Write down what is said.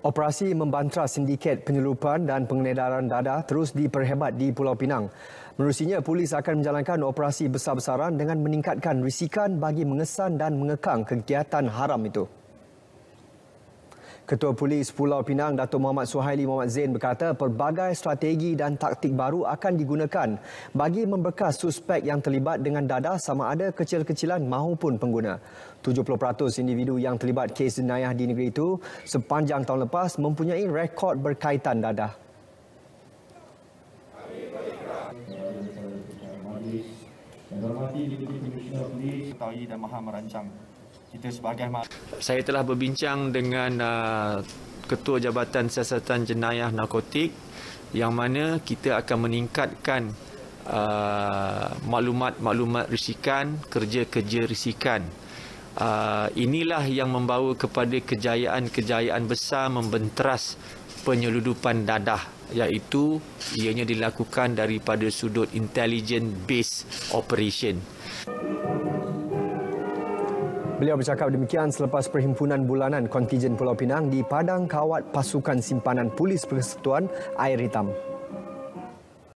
Operasi membantra sindiket penyelupan dan pengedaran dadah terus diperhebat di Pulau Pinang. Menerusinya, polis akan menjalankan operasi besar-besaran dengan meningkatkan risikan bagi mengesan dan mengekang kegiatan haram itu. Ketua Polis Pulau Pinang Dato' Muhammad Suhaili Muhammad Zain berkata pelbagai strategi dan taktik baru akan digunakan bagi memberkas suspek yang terlibat dengan dadah sama ada kecil-kecilan maupun pengguna. 70% individu yang terlibat kes jenayah di negeri itu sepanjang tahun lepas mempunyai rekod berkaitan dadah. Kami berikan kepada Majlis dan Hormati Deputi Komisioner Polis mengetahui dan maha merancang kita sebagai Saya telah berbincang dengan uh, Ketua Jabatan Siasatan Jenayah Narkotik yang mana kita akan meningkatkan uh, maklumat-maklumat risikan, kerja-kerja risikan. Uh, inilah yang membawa kepada kejayaan-kejayaan besar membenteras penyeludupan dadah iaitu ianya dilakukan daripada sudut intelligent based operation. Beliau bercakap demikian selepas perhimpunan bulanan kontijen Pulau Pinang di Padang Kawat Pasukan Simpanan Polis Persekutuan Air Hitam.